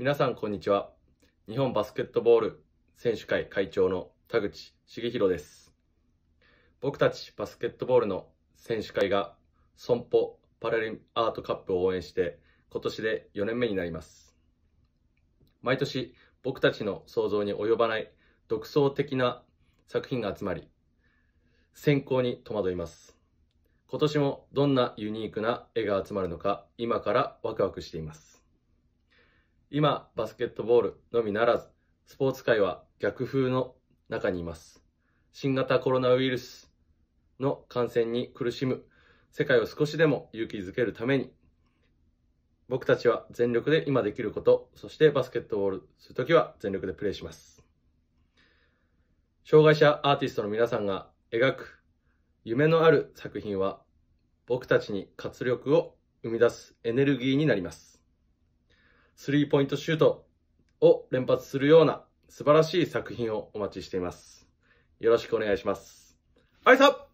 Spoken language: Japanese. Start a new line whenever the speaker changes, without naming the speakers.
皆さんこんにちは日本バスケットボール選手会会長の田口茂弘です僕たちバスケットボールの選手会が損保パラリンアートカップを応援して今年で4年目になります毎年僕たちの想像に及ばない独創的な作品が集まり選考に戸惑います今年もどんなユニークな絵が集まるのか今からワクワクしています今、バスケットボールのみならず、スポーツ界は逆風の中にいます。新型コロナウイルスの感染に苦しむ世界を少しでも勇気づけるために、僕たちは全力で今できること、そしてバスケットボールするときは全力でプレーします。障害者アーティストの皆さんが描く夢のある作品は、僕たちに活力を生み出すエネルギーになります。スリーポイントシュートを連発するような素晴らしい作品をお待ちしています。よろしくお願いします。あいさ